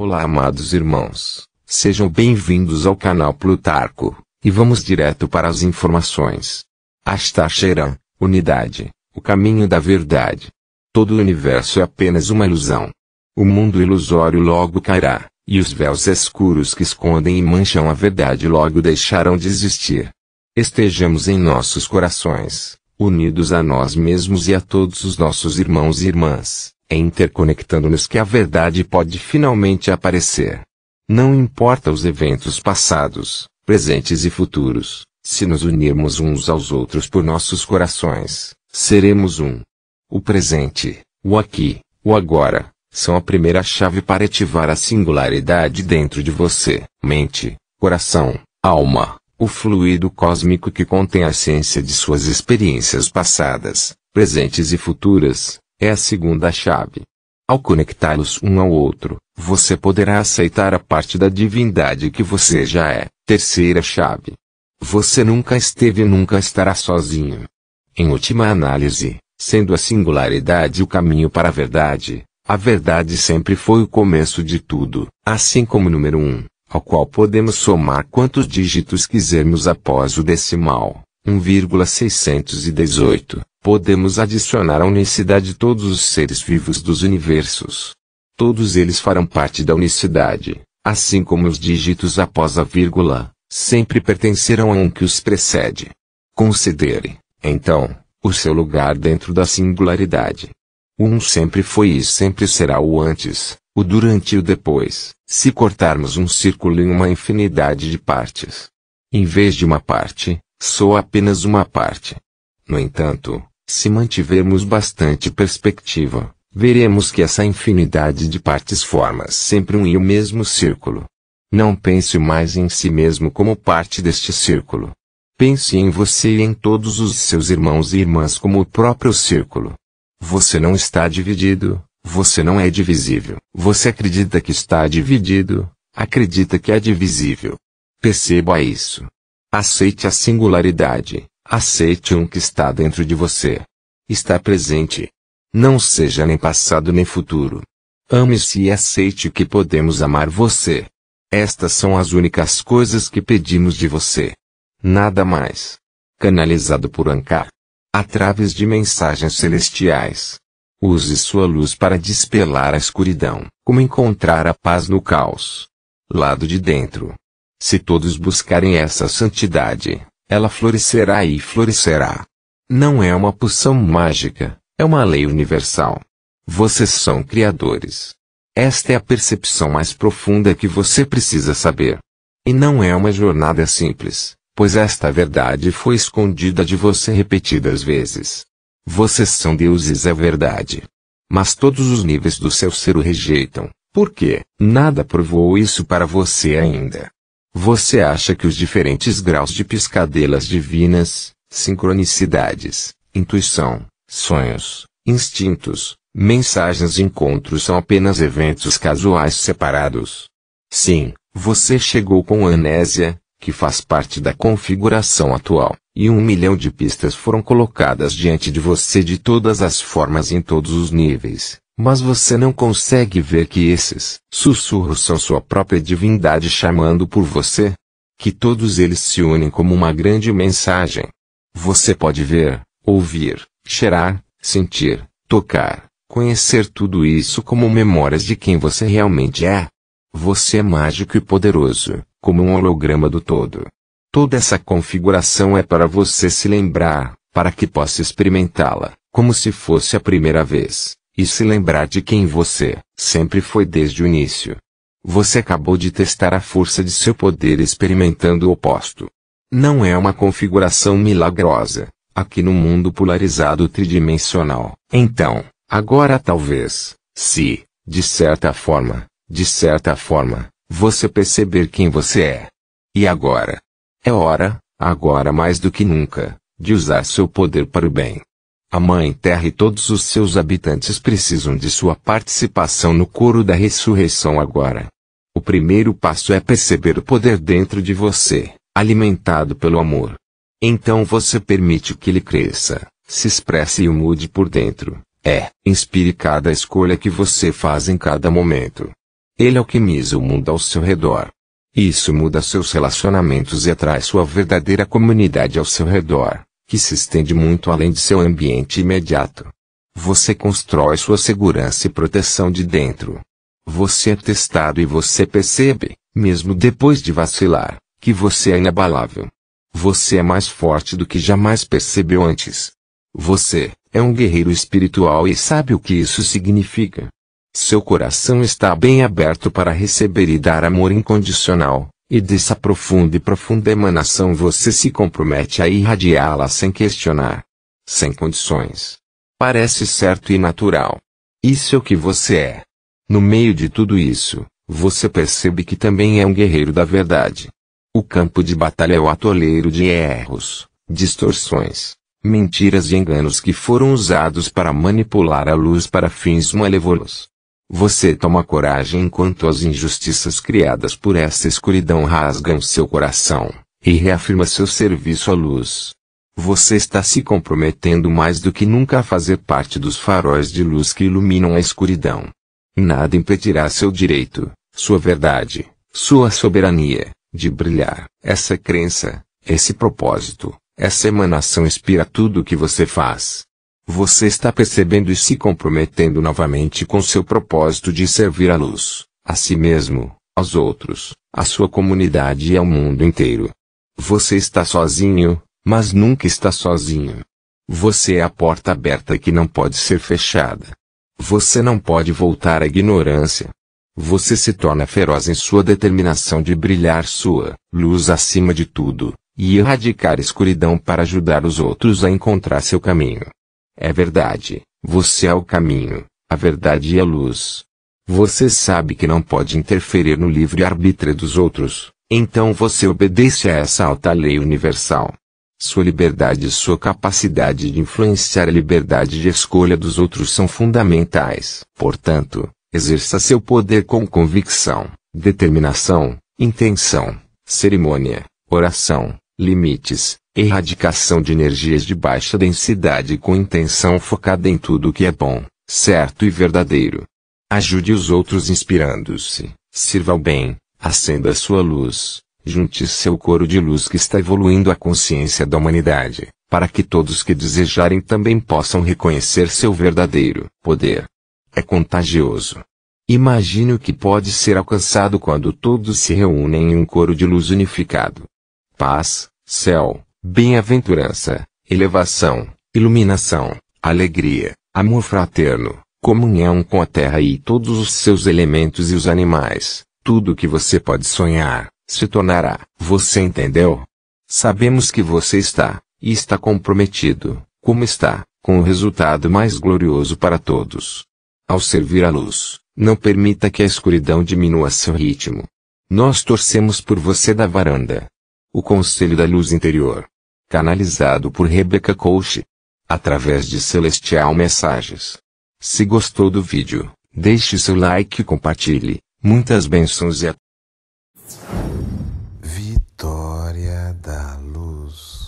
Olá, amados irmãos. Sejam bem-vindos ao canal Plutarco, e vamos direto para as informações. Astacheran, unidade, o caminho da verdade. Todo o universo é apenas uma ilusão. O mundo ilusório logo cairá, e os véus escuros que escondem e mancham a verdade logo deixarão de existir. Estejamos em nossos corações, unidos a nós mesmos e a todos os nossos irmãos e irmãs, é interconectando-nos que a verdade pode finalmente aparecer. Não importa os eventos passados, presentes e futuros, se nos unirmos uns aos outros por nossos corações, seremos um. O presente, o aqui, o agora, são a primeira chave para ativar a singularidade dentro de você, mente, coração, alma, o fluido cósmico que contém a essência de suas experiências passadas, presentes e futuras, é a segunda chave. Ao conectá-los um ao outro, você poderá aceitar a parte da divindade que você já é. Terceira chave. Você nunca esteve e nunca estará sozinho. Em última análise, sendo a singularidade o caminho para a verdade, a verdade sempre foi o começo de tudo, assim como o número 1, um, ao qual podemos somar quantos dígitos quisermos após o decimal, 1,618. Podemos adicionar à unicidade todos os seres vivos dos universos. Todos eles farão parte da unicidade, assim como os dígitos após a vírgula, sempre pertencerão a um que os precede. Considere, então, o seu lugar dentro da singularidade. O um sempre foi e sempre será o antes, o durante e o depois, se cortarmos um círculo em uma infinidade de partes. Em vez de uma parte, sou apenas uma parte. No entanto, se mantivermos bastante perspectiva, veremos que essa infinidade de partes forma sempre um e o mesmo círculo. Não pense mais em si mesmo como parte deste círculo. Pense em você e em todos os seus irmãos e irmãs como o próprio círculo. Você não está dividido, você não é divisível. Você acredita que está dividido, acredita que é divisível. Perceba isso. Aceite a singularidade, Aceite um que está dentro de você. Está presente. Não seja nem passado nem futuro. Ame-se e aceite que podemos amar você. Estas são as únicas coisas que pedimos de você. Nada mais. Canalizado por Ankar. Através de mensagens celestiais. Use sua luz para despelar a escuridão. Como encontrar a paz no caos? Lado de dentro. Se todos buscarem essa santidade, ela florescerá e florescerá. Não é uma poção mágica, é uma lei universal. Vocês são criadores. Esta é a percepção mais profunda que você precisa saber. E não é uma jornada simples, pois esta verdade foi escondida de você repetidas vezes. Vocês são deuses, é verdade. Mas todos os níveis do seu ser o rejeitam, porque nada provou isso para você ainda. Você acha que os diferentes graus de piscadelas divinas, sincronicidades, intuição, sonhos, instintos, mensagens e encontros são apenas eventos casuais separados? Sim, você chegou com anésia, que faz parte da configuração atual, e um milhão de pistas foram colocadas diante de você de todas as formas e em todos os níveis, mas você não consegue ver que esses sussurros são sua própria divindade chamando por você? Que todos eles se unem como uma grande mensagem. Você pode ver, ouvir, cheirar, sentir, tocar, conhecer tudo isso como memórias de quem você realmente é. Você é mágico e poderoso, como um holograma do todo. Toda essa configuração é para você se lembrar, para que possa experimentá-la, como se fosse a primeira vez. E se lembrar de quem você sempre foi desde o início. Você acabou de testar a força de seu poder experimentando o oposto. Não é uma configuração milagrosa, aqui no mundo polarizado tridimensional. Então, agora talvez, se, de certa forma, de certa forma, você perceber quem você é. E agora? É hora, agora mais do que nunca, de usar seu poder para o bem. A Mãe Terra e todos os seus habitantes precisam de sua participação no coro da ressurreição agora. O primeiro passo é perceber o poder dentro de você, alimentado pelo amor. Então você permite que ele cresça, se expresse e o mude por dentro. É, inspire cada escolha que você faz em cada momento. Ele alquimiza o mundo ao seu redor. Isso muda seus relacionamentos e atrai sua verdadeira comunidade ao seu redor que se estende muito além de seu ambiente imediato. Você constrói sua segurança e proteção de dentro. Você é testado e você percebe, mesmo depois de vacilar, que você é inabalável. Você é mais forte do que jamais percebeu antes. Você é um guerreiro espiritual e sabe o que isso significa. Seu coração está bem aberto para receber e dar amor incondicional, e dessa profunda e profunda emanação você se compromete a irradiá-la sem questionar, sem condições. Parece certo e natural. Isso é o que você é. No meio de tudo isso, você percebe que também é um guerreiro da verdade. O campo de batalha é o atoleiro de erros, distorções, mentiras e enganos que foram usados para manipular a luz para fins malévolos. Você toma coragem enquanto as injustiças criadas por essa escuridão rasgam seu coração, e reafirma seu serviço à luz. Você está se comprometendo mais do que nunca a fazer parte dos faróis de luz que iluminam a escuridão. Nada impedirá seu direito, sua verdade, sua soberania, de brilhar. Essa crença, esse propósito, essa emanação inspira tudo o que você faz. Você está percebendo e se comprometendo novamente com seu propósito de servir à luz, a si mesmo, aos outros, à sua comunidade e ao mundo inteiro. Você está sozinho, mas nunca está sozinho. Você é a porta aberta que não pode ser fechada. Você não pode voltar à ignorância. Você se torna feroz em sua determinação de brilhar sua luz acima de tudo, e erradicar escuridão para ajudar os outros a encontrar seu caminho. É verdade, você é o caminho, a verdade e a luz. Você sabe que não pode interferir no livre-arbítrio dos outros, então você obedece a essa alta lei universal. Sua liberdade e sua capacidade de influenciar a liberdade de escolha dos outros são fundamentais. Portanto, exerça seu poder com convicção, determinação, intenção, cerimônia, oração, limites, erradicação de energias de baixa densidade com intenção focada em tudo o que é bom, certo e verdadeiro. Ajude os outros inspirando-se, sirva o bem, acenda sua luz, junte-se ao coro de luz que está evoluindo a consciência da humanidade, para que todos que desejarem também possam reconhecer seu verdadeiro poder. É contagioso. Imagine o que pode ser alcançado quando todos se reúnem em um coro de luz unificado. Paz, céu, bem-aventurança, elevação, iluminação, alegria, amor fraterno, comunhão com a terra e todos os seus elementos e os animais, tudo o que você pode sonhar, se tornará. Você entendeu? Sabemos que você está, e está comprometido, como está, com o resultado mais glorioso para todos. Ao servir a luz, não permita que a escuridão diminua seu ritmo. Nós torcemos por você da varanda. O Conselho da Luz Interior canalizado por Rebecca Couch, através de Celestial Mensagens. Se gostou do vídeo, deixe seu like e compartilhe. Muitas bênçãos e até. Vitória da Luz